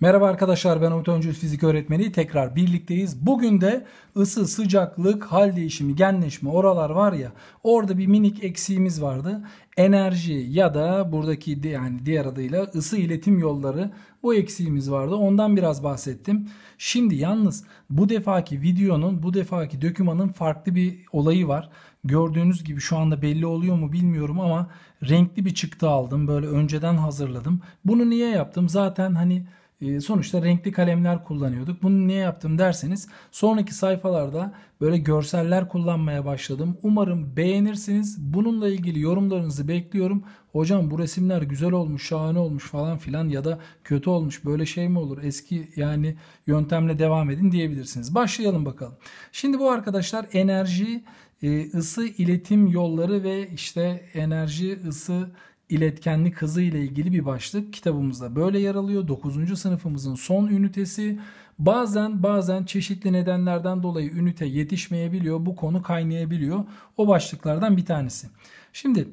Merhaba arkadaşlar ben Umut Öncül fizik öğretmeni tekrar birlikteyiz. Bugün de ısı, sıcaklık, hal değişimi, genleşme oralar var ya orada bir minik eksiğimiz vardı. Enerji ya da buradaki yani diğer adıyla ısı iletim yolları bu eksiğimiz vardı. Ondan biraz bahsettim. Şimdi yalnız bu defaki videonun bu defaki dökümanın farklı bir olayı var. Gördüğünüz gibi şu anda belli oluyor mu bilmiyorum ama renkli bir çıktı aldım. Böyle önceden hazırladım. Bunu niye yaptım? Zaten hani ee, sonuçta renkli kalemler kullanıyorduk. Bunu niye yaptım derseniz sonraki sayfalarda böyle görseller kullanmaya başladım. Umarım beğenirsiniz. Bununla ilgili yorumlarınızı bekliyorum. Hocam bu resimler güzel olmuş, şahane olmuş falan filan ya da kötü olmuş. Böyle şey mi olur? Eski yani yöntemle devam edin diyebilirsiniz. Başlayalım bakalım. Şimdi bu arkadaşlar enerji, e, ısı, iletim yolları ve işte enerji, ısı, iletkenlik hızı ile ilgili bir başlık kitabımızda böyle yer alıyor. 9. sınıfımızın son ünitesi. Bazen bazen çeşitli nedenlerden dolayı ünite yetişmeyebiliyor. Bu konu kaynayabiliyor. O başlıklardan bir tanesi. Şimdi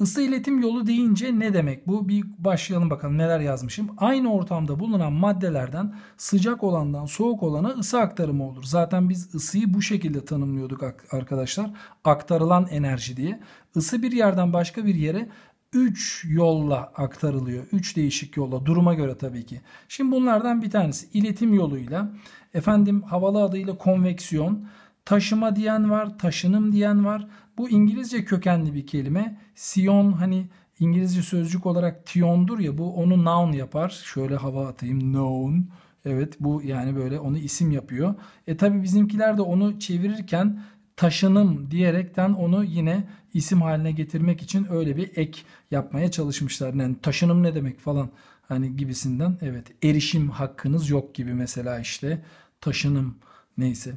ısı iletim yolu deyince ne demek bu? Bir başlayalım bakalım neler yazmışım. Aynı ortamda bulunan maddelerden sıcak olandan soğuk olana ısı aktarımı olur. Zaten biz ısıyı bu şekilde tanımlıyorduk arkadaşlar. Aktarılan enerji diye. Isı bir yerden başka bir yere 3 yolla aktarılıyor. 3 değişik yolla duruma göre tabii ki. Şimdi bunlardan bir tanesi iletim yoluyla efendim havalı adıyla konveksiyon taşıma diyen var, taşınım diyen var. Bu İngilizce kökenli bir kelime. Sion hani İngilizce sözcük olarak tiondur ya bu onu noun yapar. Şöyle hava atayım noun. Evet bu yani böyle onu isim yapıyor. E tabi bizimkiler de onu çevirirken taşınım diyerekten onu yine isim haline getirmek için öyle bir ek yapmaya çalışmışlar. Yani taşınım ne demek falan hani gibisinden. Evet erişim hakkınız yok gibi mesela işte taşınım neyse.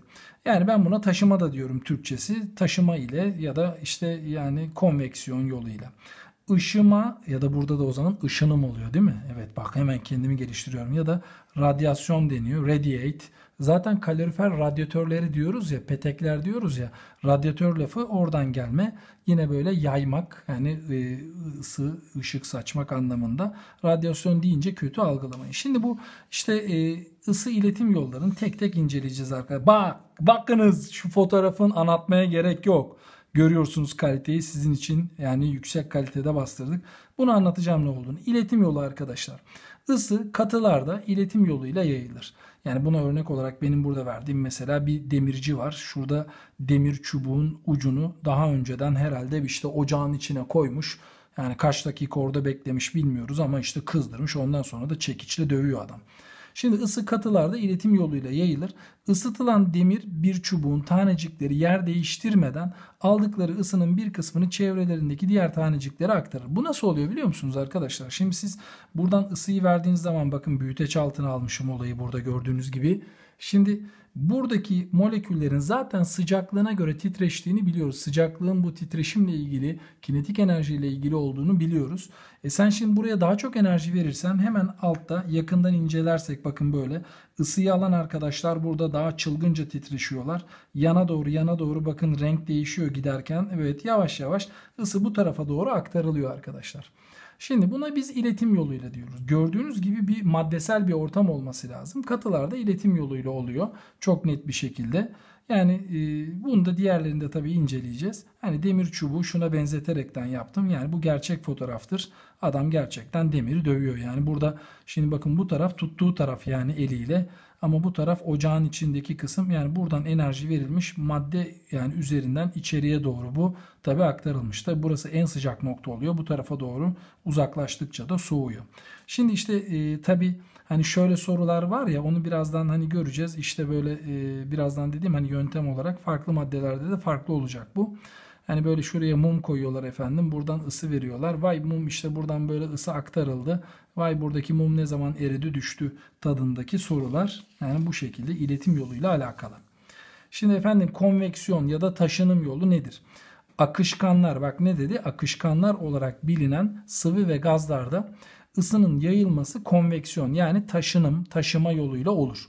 Yani ben buna taşıma da diyorum Türkçesi. Taşıma ile ya da işte yani konveksiyon yoluyla. Işıma ya da burada da o zaman ışınım oluyor değil mi? Evet bak hemen kendimi geliştiriyorum. Ya da radyasyon deniyor. Radiate Zaten kalorifer radyatörleri diyoruz ya, petekler diyoruz ya. Radyatör lafı oradan gelme. Yine böyle yaymak yani e, ısı, ışık saçmak anlamında. Radyasyon deyince kötü algılamayın. Şimdi bu işte e, ısı iletim yollarını tek tek inceleyeceğiz arkadaşlar. Bak, bakınız şu fotoğrafın anlatmaya gerek yok. Görüyorsunuz kaliteyi sizin için yani yüksek kalitede bastırdık. Bunu anlatacağım ne olduğunu. İletim yolu arkadaşlar. Isı katılarda iletim yoluyla yayılır. Yani buna örnek olarak benim burada verdiğim mesela bir demirci var. Şurada demir çubuğun ucunu daha önceden herhalde işte ocağın içine koymuş. Yani kaç dakika orada beklemiş bilmiyoruz ama işte kızdırmış. Ondan sonra da çekiçle dövüyor adam. Şimdi ısı katılarda iletim yoluyla yayılır. Isıtılan demir bir çubuğun tanecikleri yer değiştirmeden aldıkları ısının bir kısmını çevrelerindeki diğer taneciklere aktarır. Bu nasıl oluyor biliyor musunuz arkadaşlar? Şimdi siz buradan ısıyı verdiğiniz zaman bakın büyüteç altına almışım olayı burada gördüğünüz gibi Şimdi buradaki moleküllerin zaten sıcaklığına göre titreştiğini biliyoruz. Sıcaklığın bu titreşimle ilgili, kinetik enerjiyle ilgili olduğunu biliyoruz. E sen şimdi buraya daha çok enerji verirsen hemen altta yakından incelersek bakın böyle ısıyı alan arkadaşlar burada daha çılgınca titreşiyorlar. Yana doğru yana doğru bakın renk değişiyor giderken. Evet yavaş yavaş ısı bu tarafa doğru aktarılıyor arkadaşlar. Şimdi buna biz iletim yoluyla diyoruz. Gördüğünüz gibi bir maddesel bir ortam olması lazım. Katılarda iletim yoluyla oluyor çok net bir şekilde. Yani e, bunu da diğerlerinde de tabii inceleyeceğiz. Hani demir çubuğu şuna benzeterekten yaptım. Yani bu gerçek fotoğraftır. Adam gerçekten demiri dövüyor. Yani burada şimdi bakın bu taraf tuttuğu taraf yani eliyle. Ama bu taraf ocağın içindeki kısım yani buradan enerji verilmiş madde yani üzerinden içeriye doğru bu tabi aktarılmış. Tabi burası en sıcak nokta oluyor. Bu tarafa doğru uzaklaştıkça da soğuyor. Şimdi işte e, tabi Hani şöyle sorular var ya onu birazdan hani göreceğiz. İşte böyle e, birazdan dediğim hani yöntem olarak farklı maddelerde de farklı olacak bu. Hani böyle şuraya mum koyuyorlar efendim. Buradan ısı veriyorlar. Vay mum işte buradan böyle ısı aktarıldı. Vay buradaki mum ne zaman eridi düştü tadındaki sorular. Yani bu şekilde iletim yoluyla alakalı. Şimdi efendim konveksiyon ya da taşınım yolu nedir? Akışkanlar bak ne dedi? Akışkanlar olarak bilinen sıvı ve gazlarda ısının yayılması konveksiyon yani taşınım, taşıma yoluyla olur.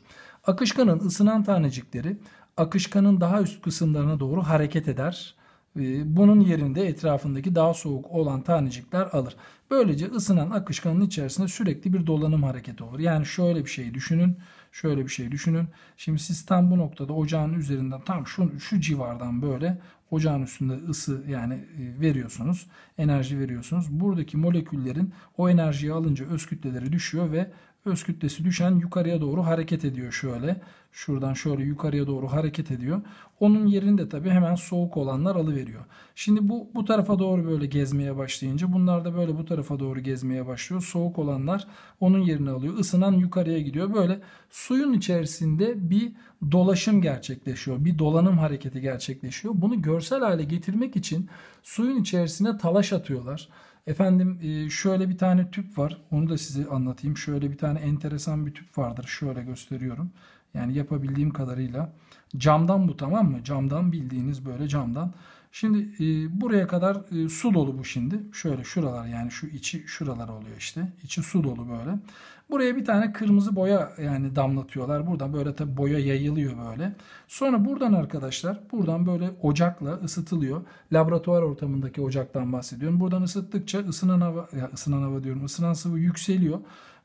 Akışkanın ısınan tanecikleri akışkanın daha üst kısımlarına doğru hareket eder. Ee, bunun yerinde etrafındaki daha soğuk olan tanecikler alır. Böylece ısınan akışkanın içerisinde sürekli bir dolanım hareketi olur. Yani şöyle bir şey düşünün. Şöyle bir şey düşünün. Şimdi siz tam bu noktada ocağın üzerinden tam şu, şu civardan böyle ocağın üstünde ısı yani e, veriyorsunuz, enerji veriyorsunuz. Buradaki moleküllerin o enerjiyi alınca öz kütleleri düşüyor ve öz kütlesi düşen yukarıya doğru hareket ediyor şöyle. Şuradan şöyle yukarıya doğru hareket ediyor. Onun yerini de tabii hemen soğuk olanlar alıveriyor. Şimdi bu bu tarafa doğru böyle gezmeye başlayınca bunlar da böyle bu tarafa doğru gezmeye başlıyor. Soğuk olanlar onun yerini alıyor. Isınan yukarıya gidiyor. Böyle suyun içerisinde bir dolaşım gerçekleşiyor. Bir dolanım hareketi gerçekleşiyor. Bunu görsel hale getirmek için suyun içerisine talaş atıyorlar. Efendim e, şöyle bir tane tüp var. Onu da size anlatayım. Şöyle bir tane enteresan bir tüp vardır. Şöyle gösteriyorum. Yani yapabildiğim kadarıyla camdan bu tamam mı? Camdan bildiğiniz böyle camdan. Şimdi e, buraya kadar e, su dolu bu şimdi. Şöyle şuralar yani şu içi şuralar oluyor işte. İçi su dolu böyle. Buraya bir tane kırmızı boya yani damlatıyorlar. Buradan böyle tabi boya yayılıyor böyle. Sonra buradan arkadaşlar buradan böyle ocakla ısıtılıyor. Laboratuvar ortamındaki ocaktan bahsediyorum. Buradan ısıttıkça ısınan hava, ya ısınan hava diyorum ısınan sıvı yükseliyor.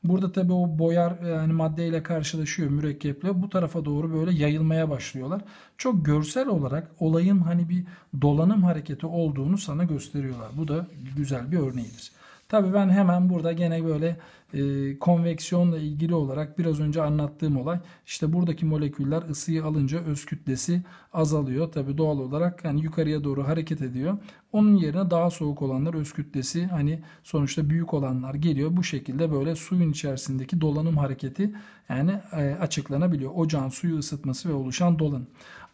Burada tabi o boyar yani e, maddeyle karşılaşıyor mürekkeple. Bu tarafa doğru böyle yayılmaya başlıyorlar. Çok görsel olarak olayın hani bir dolanım hareketi olduğunu sana gösteriyorlar. Bu da güzel bir örneğidir. Tabii ben hemen burada gene böyle e, konveksiyonla ilgili olarak biraz önce anlattığım olay işte buradaki moleküller ısıyı alınca öz kütlesi azalıyor. Tabii doğal olarak yani yukarıya doğru hareket ediyor. Onun yerine daha soğuk olanlar öz kütlesi hani sonuçta büyük olanlar geliyor. Bu şekilde böyle suyun içerisindeki dolanım hareketi yani e, açıklanabiliyor. Ocağın suyu ısıtması ve oluşan dolun.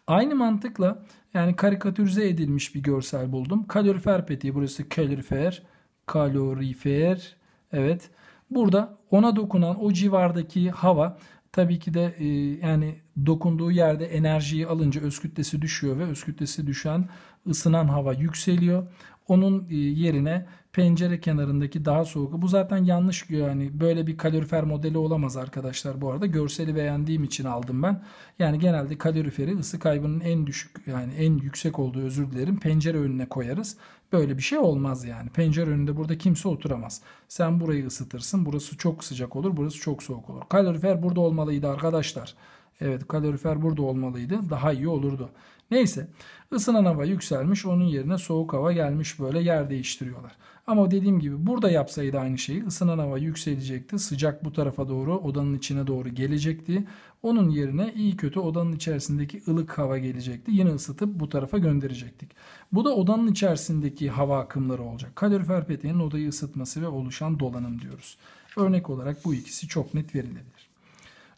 Aynı mantıkla yani karikatürize edilmiş bir görsel buldum. Kalorifer peteği burası kalorifer kalorifer. Evet. Burada ona dokunan o civardaki hava tabii ki de e, yani dokunduğu yerde enerjiyi alınca öz kütlesi düşüyor ve öz kütlesi düşen ısınan hava yükseliyor. Onun e, yerine pencere kenarındaki daha soğuk. Bu zaten yanlış yani böyle bir kalorifer modeli olamaz arkadaşlar bu arada. Görseli beğendiğim için aldım ben. Yani genelde kaloriferi ısı kaybının en düşük yani en yüksek olduğu özür dilerim pencere önüne koyarız. Böyle bir şey olmaz yani. Pencere önünde burada kimse oturamaz. Sen burayı ısıtırsın. Burası çok sıcak olur. Burası çok soğuk olur. Kalorifer burada olmalıydı arkadaşlar. Evet kalorifer burada olmalıydı. Daha iyi olurdu. Neyse ısınan hava yükselmiş onun yerine soğuk hava gelmiş böyle yer değiştiriyorlar. Ama dediğim gibi burada yapsaydı aynı şeyi ısınan hava yükselecekti. Sıcak bu tarafa doğru odanın içine doğru gelecekti. Onun yerine iyi kötü odanın içerisindeki ılık hava gelecekti. Yine ısıtıp bu tarafa gönderecektik. Bu da odanın içerisindeki hava akımları olacak. Kalorifer peteğinin odayı ısıtması ve oluşan dolanım diyoruz. Örnek olarak bu ikisi çok net verilebilir.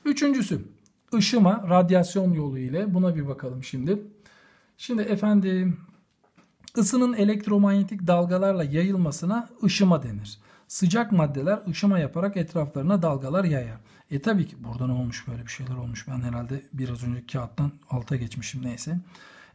Üçüncüsü ışıma radyasyon yolu ile buna bir bakalım şimdi. Şimdi efendim ısının elektromanyetik dalgalarla yayılmasına ışıma denir. Sıcak maddeler ışıma yaparak etraflarına dalgalar yayar. E tabii ki burada ne olmuş böyle bir şeyler olmuş. Ben herhalde biraz önce kağıttan alta geçmişim neyse.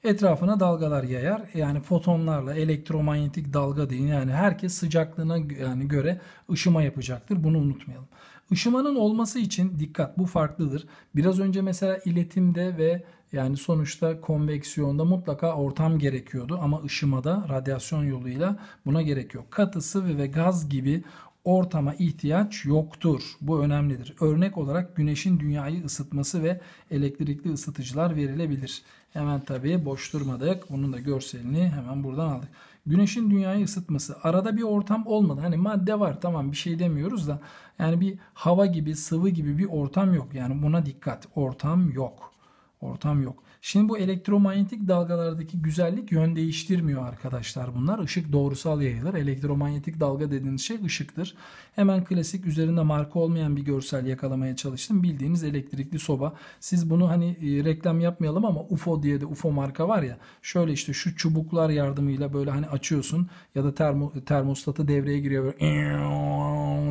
Etrafına dalgalar yayar. Yani fotonlarla elektromanyetik dalga deyin. Yani herkes sıcaklığına yani göre ışıma yapacaktır. Bunu unutmayalım. Işımanın olması için dikkat bu farklıdır. Biraz önce mesela iletimde ve yani sonuçta konveksiyonda mutlaka ortam gerekiyordu ama ışımada radyasyon yoluyla buna gerek yok. Katı, sıvı ve gaz gibi ortama ihtiyaç yoktur. Bu önemlidir. Örnek olarak güneşin dünyayı ısıtması ve elektrikli ısıtıcılar verilebilir. Hemen tabii boş durmadık. Bunun da görselini hemen buradan aldık güneşin dünyayı ısıtması arada bir ortam olmadı. Hani madde var tamam bir şey demiyoruz da yani bir hava gibi sıvı gibi bir ortam yok. Yani buna dikkat ortam yok. Ortam yok. Şimdi bu elektromanyetik dalgalardaki güzellik yön değiştirmiyor arkadaşlar bunlar. Işık doğrusal yayılır. Elektromanyetik dalga dediğiniz şey ışıktır. Hemen klasik üzerinde marka olmayan bir görsel yakalamaya çalıştım. Bildiğiniz elektrikli soba. Siz bunu hani e, reklam yapmayalım ama UFO diye de UFO marka var ya. Şöyle işte şu çubuklar yardımıyla böyle hani açıyorsun ya da termo, termostatı devreye giriyor böyle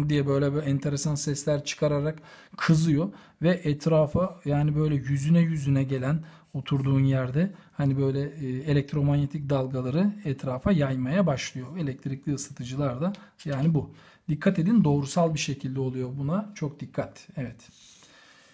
diye böyle, böyle enteresan sesler çıkararak kızıyor ve etrafa yani böyle yüzüne yüzüne gelen oturduğun yerde hani böyle e, elektromanyetik dalgaları etrafa yaymaya başlıyor. Elektrikli ısıtıcılar da yani bu. Dikkat edin doğrusal bir şekilde oluyor buna. Çok dikkat. Evet.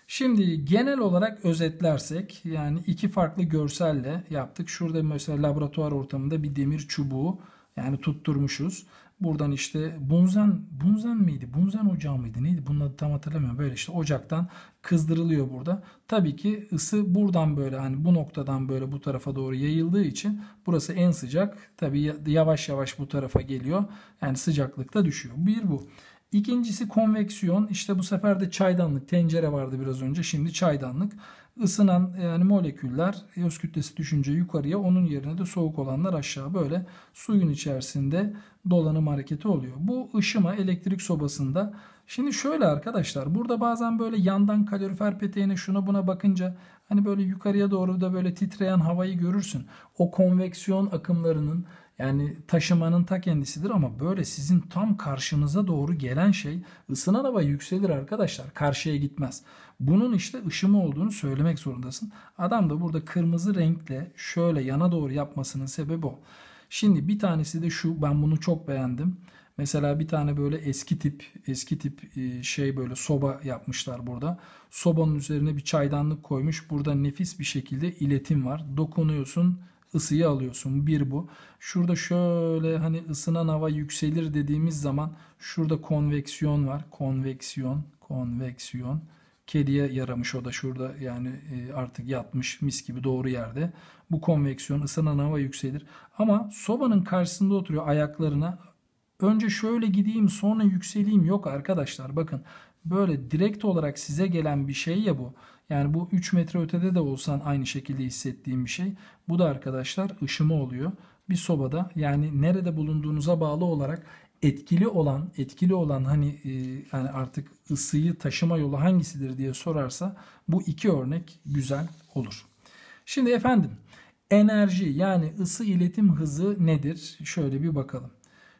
Şimdi genel olarak özetlersek yani iki farklı görselle yaptık. Şurada mesela laboratuvar ortamında bir demir çubuğu yani tutturmuşuz. Buradan işte bunzen, bunzen miydi? Bunzen ocağı mıydı? Neydi? Bunun adı tam hatırlamıyorum. Böyle işte ocaktan kızdırılıyor burada. Tabii ki ısı buradan böyle hani bu noktadan böyle bu tarafa doğru yayıldığı için burası en sıcak. Tabii yavaş yavaş bu tarafa geliyor. Yani da düşüyor. Bir bu. İkincisi konveksiyon. işte bu sefer de çaydanlık. Tencere vardı biraz önce. Şimdi çaydanlık ısınan e, yani moleküller öz e kütlesi düşünce yukarıya onun yerine de soğuk olanlar aşağı böyle suyun içerisinde dolanım hareketi oluyor. Bu ışıma elektrik sobasında şimdi şöyle arkadaşlar burada bazen böyle yandan kalorifer peteğine şuna buna bakınca hani böyle yukarıya doğru da böyle titreyen havayı görürsün. O konveksiyon akımlarının yani taşımanın ta kendisidir ama böyle sizin tam karşınıza doğru gelen şey ısınan hava yükselir arkadaşlar. Karşıya gitmez. Bunun işte ışımı olduğunu söylemek zorundasın. Adam da burada kırmızı renkle şöyle yana doğru yapmasının sebebi o. Şimdi bir tanesi de şu ben bunu çok beğendim. Mesela bir tane böyle eski tip eski tip e, şey böyle soba yapmışlar burada. Sobanın üzerine bir çaydanlık koymuş. Burada nefis bir şekilde iletim var. Dokunuyorsun ısıyı alıyorsun. Bir bu. Şurada şöyle hani ısınan hava yükselir dediğimiz zaman şurada konveksiyon var. Konveksiyon, konveksiyon. Kediye yaramış o da şurada yani e, artık yatmış mis gibi doğru yerde. Bu konveksiyon ısınan hava yükselir. Ama sobanın karşısında oturuyor ayaklarına. Önce şöyle gideyim sonra yükseleyim yok arkadaşlar bakın. Böyle direkt olarak size gelen bir şey ya bu yani bu 3 metre ötede de olsan aynı şekilde hissettiğim bir şey. Bu da arkadaşlar ışıma oluyor. Bir sobada yani nerede bulunduğunuza bağlı olarak etkili olan etkili olan hani e, yani artık ısıyı taşıma yolu hangisidir diye sorarsa bu iki örnek güzel olur. Şimdi efendim enerji yani ısı iletim hızı nedir? Şöyle bir bakalım.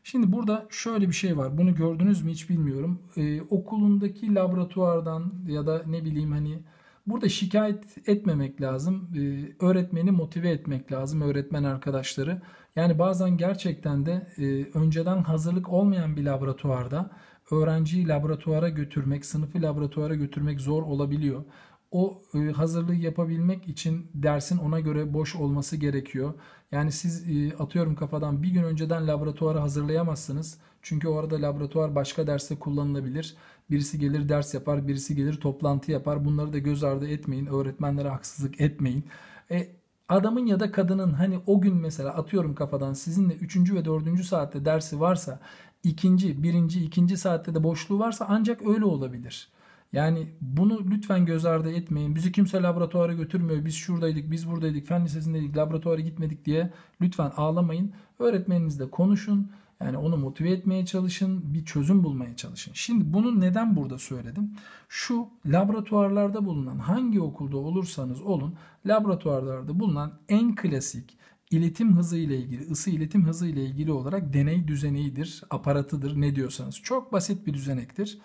Şimdi burada şöyle bir şey var. Bunu gördünüz mü hiç bilmiyorum. Ee, okulundaki laboratuvardan ya da ne bileyim hani Burada şikayet etmemek lazım. E, öğretmeni motive etmek lazım, öğretmen arkadaşları. Yani bazen gerçekten de e, önceden hazırlık olmayan bir laboratuvarda öğrenciyi laboratuvara götürmek, sınıfı laboratuvara götürmek zor olabiliyor o e, hazırlığı yapabilmek için dersin ona göre boş olması gerekiyor. Yani siz e, atıyorum kafadan bir gün önceden laboratuvarı hazırlayamazsınız. Çünkü orada laboratuvar başka derste kullanılabilir. Birisi gelir ders yapar, birisi gelir toplantı yapar. Bunları da göz ardı etmeyin. Öğretmenlere haksızlık etmeyin. E, adamın ya da kadının hani o gün mesela atıyorum kafadan sizinle 3. ve 4. saatte dersi varsa ikinci, birinci, ikinci saatte de boşluğu varsa ancak öyle olabilir. Yani bunu lütfen göz ardı etmeyin. Bizi kimse laboratuvara götürmüyor. Biz şuradaydık, biz buradaydık, fen lisesindeydik, laboratuvara gitmedik diye lütfen ağlamayın. Öğretmeninizle konuşun. Yani onu motive etmeye çalışın, bir çözüm bulmaya çalışın. Şimdi bunu neden burada söyledim? Şu laboratuvarlarda bulunan hangi okulda olursanız olun, laboratuvarlarda bulunan en klasik iletim hızı ile ilgili, ısı iletim hızı ile ilgili olarak deney düzenidir, aparatıdır ne diyorsanız. Çok basit bir düzenektir.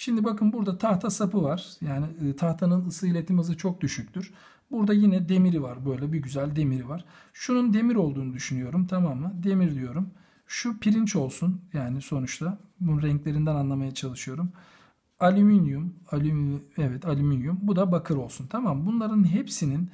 Şimdi bakın burada tahta sapı var. Yani e, tahtanın ısı iletim hızı çok düşüktür. Burada yine demiri var. Böyle bir güzel demiri var. Şunun demir olduğunu düşünüyorum. Tamam mı? Demir diyorum. Şu pirinç olsun. Yani sonuçta. Bunun renklerinden anlamaya çalışıyorum. Alüminyum. Alüminyum. Evet alüminyum. Bu da bakır olsun. Tamam. Bunların hepsinin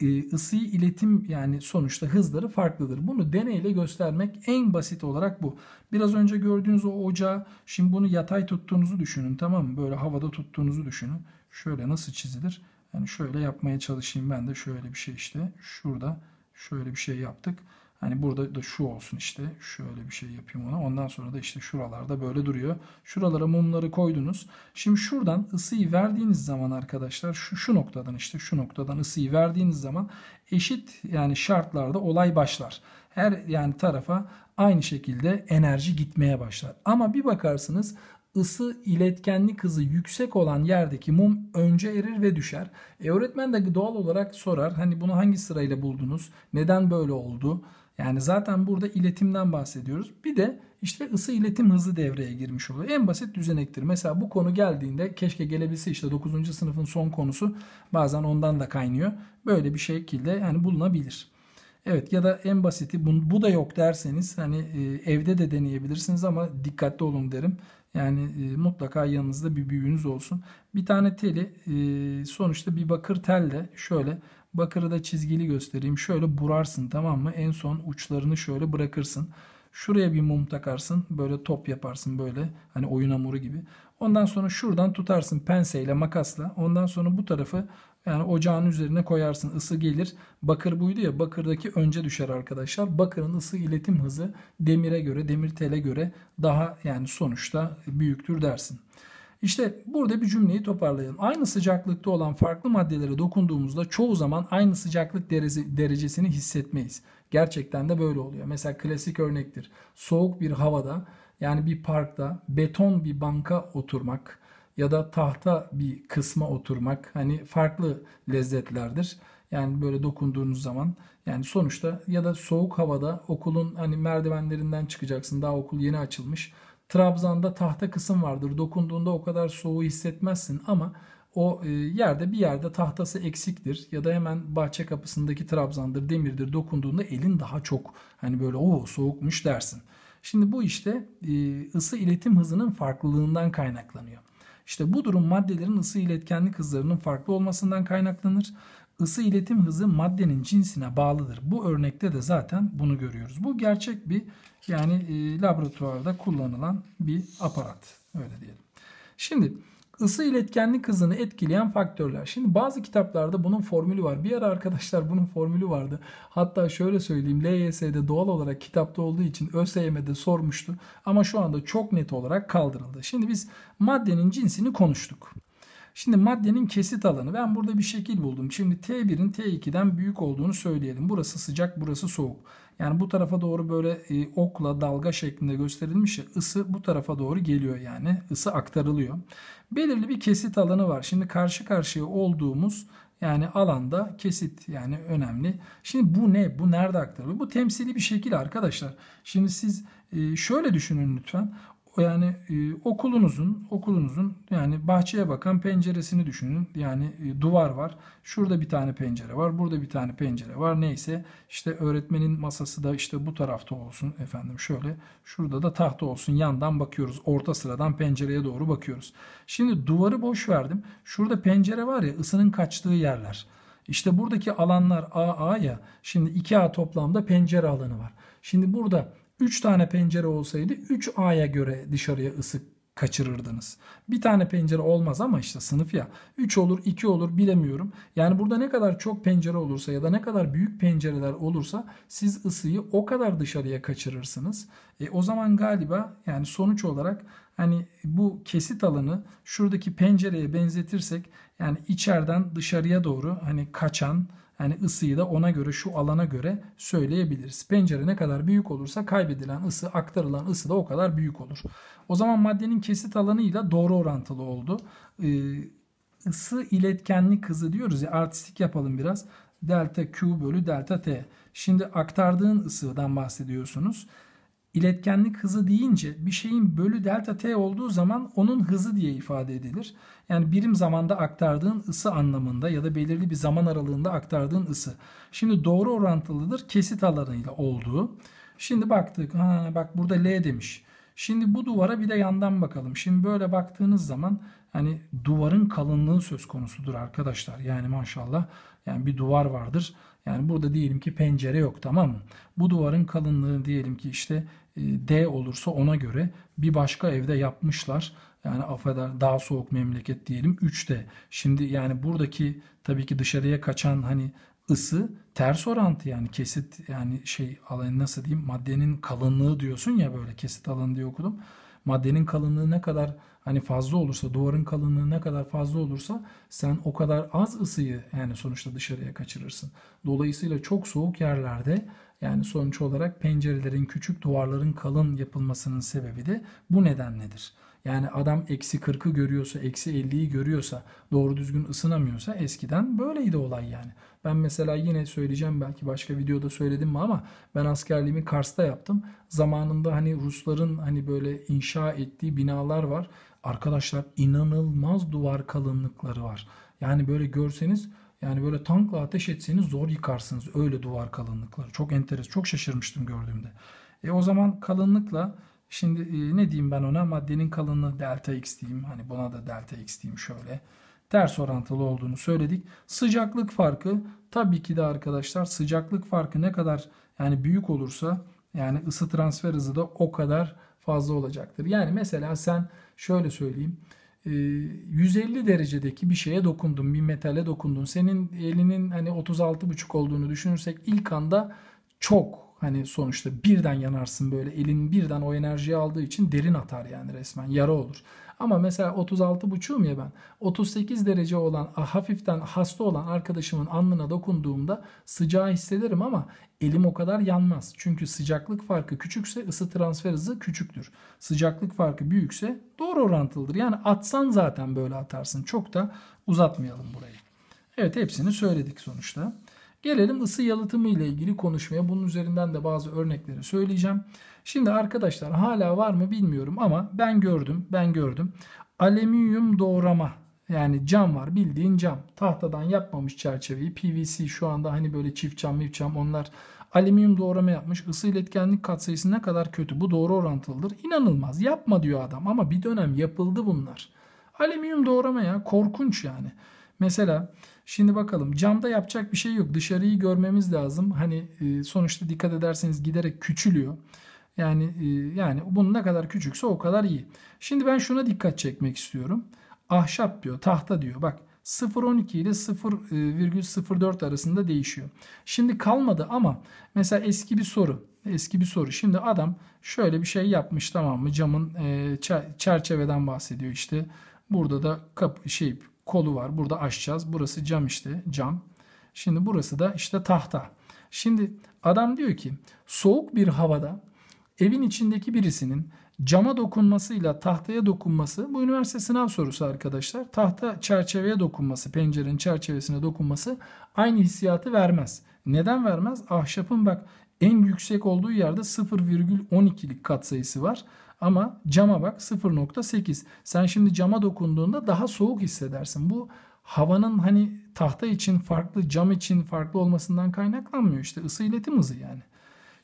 e, ısıyı iletim yani sonuçta hızları farklıdır. Bunu deneyle göstermek en basit olarak bu. Biraz önce gördüğünüz o ocağı şimdi bunu yatay tuttuğunuzu düşünün tamam mı? Böyle havada tuttuğunuzu düşünün. Şöyle nasıl çizilir? Yani şöyle yapmaya çalışayım ben de şöyle bir şey işte. Şurada şöyle bir şey yaptık. Hani burada da şu olsun işte. Şöyle bir şey yapayım ona. Ondan sonra da işte şuralarda böyle duruyor. Şuralara mumları koydunuz. Şimdi şuradan ısıyı verdiğiniz zaman arkadaşlar şu, şu noktadan işte şu noktadan ısıyı verdiğiniz zaman eşit yani şartlarda olay başlar. Her yani tarafa aynı şekilde enerji gitmeye başlar. Ama bir bakarsınız ısı iletkenlik hızı yüksek olan yerdeki mum önce erir ve düşer. E, öğretmen de doğal olarak sorar. Hani bunu hangi sırayla buldunuz? Neden böyle oldu? Yani zaten burada iletimden bahsediyoruz. Bir de işte ısı iletim hızı devreye girmiş oluyor. En basit düzenektir. Mesela bu konu geldiğinde keşke gelebilse işte 9. sınıfın son konusu bazen ondan da kaynıyor. Böyle bir şekilde yani bulunabilir. Evet ya da en basiti bu, bu da yok derseniz hani e, evde de deneyebilirsiniz ama dikkatli olun derim. Yani e, mutlaka yanınızda bir büyüğünüz olsun. Bir tane teli e, sonuçta bir bakır telle şöyle Bakırı da çizgili göstereyim. Şöyle burarsın tamam mı? En son uçlarını şöyle bırakırsın. Şuraya bir mum takarsın. Böyle top yaparsın böyle. Hani oyun hamuru gibi. Ondan sonra şuradan tutarsın penseyle makasla. Ondan sonra bu tarafı yani ocağın üzerine koyarsın. Isı gelir. Bakır buydu ya. Bakırdaki önce düşer arkadaşlar. Bakırın ısı iletim hızı demire göre, demir tele göre daha yani sonuçta büyüktür dersin. İşte burada bir cümleyi toparlayalım. Aynı sıcaklıkta olan farklı maddelere dokunduğumuzda çoğu zaman aynı sıcaklık derecesini hissetmeyiz. Gerçekten de böyle oluyor. Mesela klasik örnektir. Soğuk bir havada yani bir parkta beton bir banka oturmak ya da tahta bir kısma oturmak hani farklı lezzetlerdir. Yani böyle dokunduğunuz zaman yani sonuçta ya da soğuk havada okulun hani merdivenlerinden çıkacaksın daha okul yeni açılmış Trabzan'da tahta kısım vardır. Dokunduğunda o kadar soğuğu hissetmezsin ama o e, yerde bir yerde tahtası eksiktir ya da hemen bahçe kapısındaki trabzandır, demirdir dokunduğunda elin daha çok hani böyle o soğukmuş dersin. Şimdi bu işte e, ısı iletim hızının farklılığından kaynaklanıyor. İşte bu durum maddelerin ısı iletkenlik hızlarının farklı olmasından kaynaklanır ısı iletim hızı maddenin cinsine bağlıdır. Bu örnekte de zaten bunu görüyoruz. Bu gerçek bir yani e, laboratuvarda kullanılan bir aparat. Öyle diyelim. Şimdi ısı iletkenlik hızını etkileyen faktörler. Şimdi bazı kitaplarda bunun formülü var. Bir ara arkadaşlar bunun formülü vardı. Hatta şöyle söyleyeyim LYS'de doğal olarak kitapta olduğu için ÖSYM'de sormuştu. Ama şu anda çok net olarak kaldırıldı. Şimdi biz maddenin cinsini konuştuk. Şimdi maddenin kesit alanı. Ben burada bir şekil buldum. Şimdi T1'in T2'den büyük olduğunu söyleyelim. Burası sıcak, burası soğuk. Yani bu tarafa doğru böyle e, okla dalga şeklinde gösterilmiş ya ısı bu tarafa doğru geliyor yani. ısı aktarılıyor. Belirli bir kesit alanı var. Şimdi karşı karşıya olduğumuz yani alanda kesit yani önemli. Şimdi bu ne? Bu nerede aktarılıyor? Bu temsili bir şekil arkadaşlar. Şimdi siz e, şöyle düşünün lütfen yani e, okulunuzun okulunuzun yani bahçeye bakan penceresini düşünün. Yani e, duvar var. Şurada bir tane pencere var. Burada bir tane pencere var. Neyse işte öğretmenin masası da işte bu tarafta olsun efendim. Şöyle şurada da tahta olsun. Yandan bakıyoruz. Orta sıradan pencereye doğru bakıyoruz. Şimdi duvarı boş verdim. Şurada pencere var ya ısının kaçtığı yerler. İşte buradaki alanlar AA ya. Şimdi 2A toplamda pencere alanı var. Şimdi burada 3 tane pencere olsaydı 3A'ya göre dışarıya ısı kaçırırdınız. Bir tane pencere olmaz ama işte sınıf ya. 3 olur 2 olur bilemiyorum. Yani burada ne kadar çok pencere olursa ya da ne kadar büyük pencereler olursa siz ısıyı o kadar dışarıya kaçırırsınız. E, o zaman galiba yani sonuç olarak hani bu kesit alanı şuradaki pencereye benzetirsek yani içeriden dışarıya doğru hani kaçan yani ısıyı da ona göre şu alana göre söyleyebiliriz. Pencere ne kadar büyük olursa kaybedilen ısı aktarılan ısı da o kadar büyük olur. O zaman maddenin kesit alanıyla doğru orantılı oldu. Ee, ısı iletkenlik hızı diyoruz ya artistik yapalım biraz. Delta Q bölü delta T. Şimdi aktardığın ısıdan bahsediyorsunuz iletkenlik hızı deyince bir şeyin bölü delta t olduğu zaman onun hızı diye ifade edilir. Yani birim zamanda aktardığın ısı anlamında ya da belirli bir zaman aralığında aktardığın ısı. Şimdi doğru orantılıdır kesit alanıyla olduğu. Şimdi baktık ha, bak burada L demiş. Şimdi bu duvara bir de yandan bakalım. Şimdi böyle baktığınız zaman hani duvarın kalınlığı söz konusudur arkadaşlar. Yani maşallah yani bir duvar vardır. Yani burada diyelim ki pencere yok tamam mı? Bu duvarın kalınlığı diyelim ki işte e, D olursa ona göre bir başka evde yapmışlar. Yani affeder daha soğuk memleket diyelim 3D. Şimdi yani buradaki tabii ki dışarıya kaçan hani ısı ters orantı yani kesit yani şey alanı nasıl diyeyim maddenin kalınlığı diyorsun ya böyle kesit alanı diye okudum. Maddenin kalınlığı ne kadar hani fazla olursa duvarın kalınlığı ne kadar fazla olursa sen o kadar az ısıyı yani sonuçta dışarıya kaçırırsın. Dolayısıyla çok soğuk yerlerde yani sonuç olarak pencerelerin küçük duvarların kalın yapılmasının sebebi de bu neden nedir? Yani adam eksi 40'ı görüyorsa, eksi 50'yi görüyorsa, doğru düzgün ısınamıyorsa eskiden böyleydi olay yani. Ben mesela yine söyleyeceğim belki başka videoda söyledim mi ama ben askerliğimi Kars'ta yaptım. Zamanında hani Rusların hani böyle inşa ettiği binalar var. Arkadaşlar inanılmaz duvar kalınlıkları var. Yani böyle görseniz yani böyle tankla ateş etseniz zor yıkarsınız öyle duvar kalınlıkları. Çok enteres, çok şaşırmıştım gördüğümde. E o zaman kalınlıkla şimdi e, ne diyeyim ben ona maddenin kalınlığı delta x diyeyim. Hani buna da delta x diyeyim şöyle. Ters orantılı olduğunu söyledik. Sıcaklık farkı tabii ki de arkadaşlar sıcaklık farkı ne kadar yani büyük olursa yani ısı transfer hızı da o kadar fazla olacaktır. Yani mesela sen şöyle söyleyeyim. 150 e, derecedeki bir şeye dokundun, bir metale dokundun. Senin elinin hani 36,5 olduğunu düşünürsek ilk anda çok hani sonuçta birden yanarsın böyle elin birden o enerjiyi aldığı için derin atar yani resmen yara olur. Ama mesela 36,5'um ya ben. 38 derece olan hafiften hasta olan arkadaşımın alnına dokunduğumda sıcağı hissederim ama elim o kadar yanmaz. Çünkü sıcaklık farkı küçükse ısı transfer hızı küçüktür. Sıcaklık farkı büyükse doğru orantılıdır. Yani atsan zaten böyle atarsın. Çok da uzatmayalım burayı. Evet hepsini söyledik sonuçta. Gelelim ısı yalıtımı ile ilgili konuşmaya. Bunun üzerinden de bazı örnekleri söyleyeceğim. Şimdi arkadaşlar hala var mı bilmiyorum ama ben gördüm. Ben gördüm. Alüminyum doğrama yani cam var bildiğin cam. Tahtadan yapmamış çerçeveyi PVC şu anda hani böyle çift cam mif cam onlar alüminyum doğrama yapmış. Isı iletkenlik katsayısı ne kadar kötü bu doğru orantılıdır. İnanılmaz yapma diyor adam ama bir dönem yapıldı bunlar. Alüminyum doğrama ya korkunç yani. Mesela Şimdi bakalım camda yapacak bir şey yok. Dışarıyı görmemiz lazım. Hani e, sonuçta dikkat ederseniz giderek küçülüyor. Yani e, yani bunun ne kadar küçükse o kadar iyi. Şimdi ben şuna dikkat çekmek istiyorum. Ahşap diyor, tahta diyor. Bak 0.12 ile 0.04 e, arasında değişiyor. Şimdi kalmadı ama mesela eski bir soru. Eski bir soru. Şimdi adam şöyle bir şey yapmış tamam mı? Camın çerçeveden bahsediyor işte. Burada da kap şey kolu var. Burada açacağız. Burası cam işte cam. Şimdi burası da işte tahta. Şimdi adam diyor ki soğuk bir havada evin içindeki birisinin cama dokunmasıyla tahtaya dokunması bu üniversite sınav sorusu arkadaşlar. Tahta çerçeveye dokunması, pencerenin çerçevesine dokunması aynı hissiyatı vermez. Neden vermez? Ahşapın bak en yüksek olduğu yerde 0,12'lik katsayısı var. Ama cama bak 0.8. Sen şimdi cama dokunduğunda daha soğuk hissedersin. Bu havanın hani tahta için farklı, cam için farklı olmasından kaynaklanmıyor. işte ısı iletim hızı yani.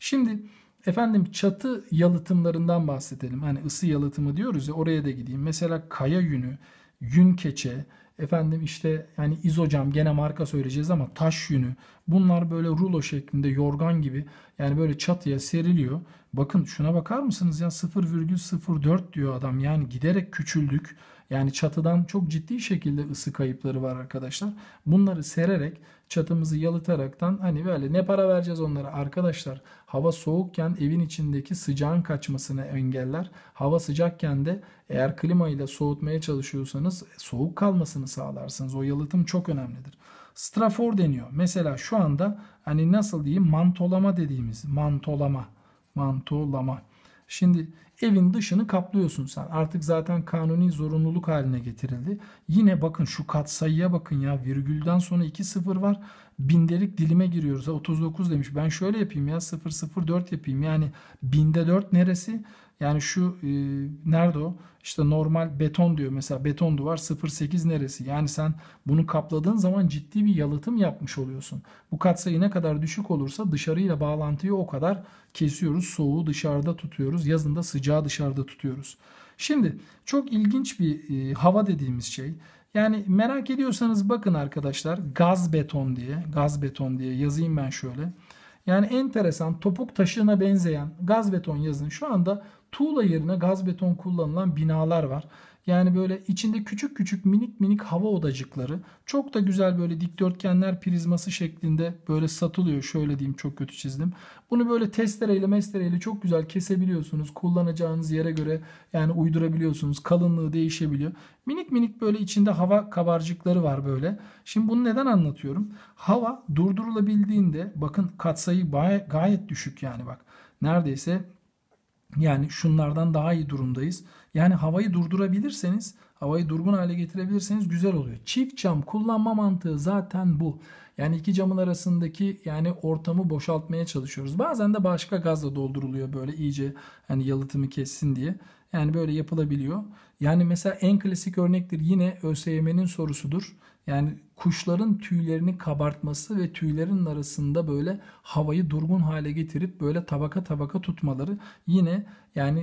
Şimdi efendim çatı yalıtımlarından bahsedelim. Hani ısı yalıtımı diyoruz ya oraya da gideyim. Mesela kaya yünü, yün keçe, Efendim işte yani izocam gene marka söyleyeceğiz ama taş yünü. Bunlar böyle rulo şeklinde yorgan gibi yani böyle çatıya seriliyor. Bakın şuna bakar mısınız ya 0,04 diyor adam yani giderek küçüldük. Yani çatıdan çok ciddi şekilde ısı kayıpları var arkadaşlar. Bunları sererek çatımızı yalıtaraktan hani böyle ne para vereceğiz onlara arkadaşlar. Hava soğukken evin içindeki sıcağın kaçmasını engeller. Hava sıcakken de eğer klimayla soğutmaya çalışıyorsanız soğuk kalmasını sağlarsınız. O yalıtım çok önemlidir. Strafor deniyor. Mesela şu anda hani nasıl diyeyim mantolama dediğimiz mantolama mantolama Şimdi evin dışını kaplıyorsun sen. Artık zaten kanuni zorunluluk haline getirildi. Yine bakın şu katsayıya bakın ya virgülden sonra 2 sıfır var. Bindelik dilime giriyoruz. 39 demiş. Ben şöyle yapayım ya 004 yapayım. Yani binde 4 neresi? Yani şu e, nerede o? İşte normal beton diyor mesela beton duvar 0.8 neresi? Yani sen bunu kapladığın zaman ciddi bir yalıtım yapmış oluyorsun. Bu katsayı ne kadar düşük olursa dışarıyla bağlantıyı o kadar kesiyoruz. Soğuğu dışarıda tutuyoruz. Yazında sıcağı dışarıda tutuyoruz. Şimdi çok ilginç bir e, hava dediğimiz şey. Yani merak ediyorsanız bakın arkadaşlar gaz beton diye gaz beton diye yazayım ben şöyle. Yani enteresan topuk taşına benzeyen gaz beton yazın. Şu anda tuğla yerine gaz beton kullanılan binalar var. Yani böyle içinde küçük küçük minik minik hava odacıkları çok da güzel böyle dikdörtgenler prizması şeklinde böyle satılıyor. Şöyle diyeyim çok kötü çizdim. Bunu böyle testereyle mestereyle çok güzel kesebiliyorsunuz. Kullanacağınız yere göre yani uydurabiliyorsunuz. Kalınlığı değişebiliyor. Minik minik böyle içinde hava kabarcıkları var böyle. Şimdi bunu neden anlatıyorum? Hava durdurulabildiğinde bakın katsayı gayet düşük yani bak. Neredeyse yani şunlardan daha iyi durumdayız. Yani havayı durdurabilirseniz, havayı durgun hale getirebilirseniz güzel oluyor. Çift cam kullanma mantığı zaten bu. Yani iki camın arasındaki yani ortamı boşaltmaya çalışıyoruz. Bazen de başka gazla dolduruluyor böyle iyice hani yalıtımı kessin diye. Yani böyle yapılabiliyor. Yani mesela en klasik örnektir yine ÖSYM'nin sorusudur. Yani kuşların tüylerini kabartması ve tüylerin arasında böyle havayı durgun hale getirip böyle tabaka tabaka tutmaları yine yani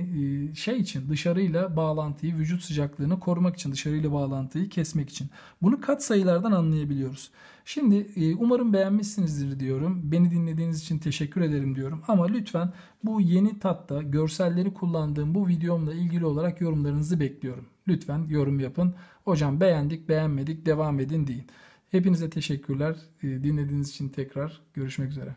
e, şey için dışarıyla bağlantıyı vücut sıcaklığını korumak için dışarıyla bağlantıyı kesmek için. Bunu kat sayılardan anlayabiliyoruz. Şimdi e, umarım beğenmişsinizdir diyorum. Beni dinlediğiniz için teşekkür ederim diyorum. Ama lütfen bu yeni tatta görselleri kullandığım bu videomla ilgili olarak yorumlarınızı bekliyorum. Lütfen yorum yapın. Hocam beğendik, beğenmedik, devam edin deyin. Hepinize teşekkürler. Ee, dinlediğiniz için tekrar görüşmek üzere.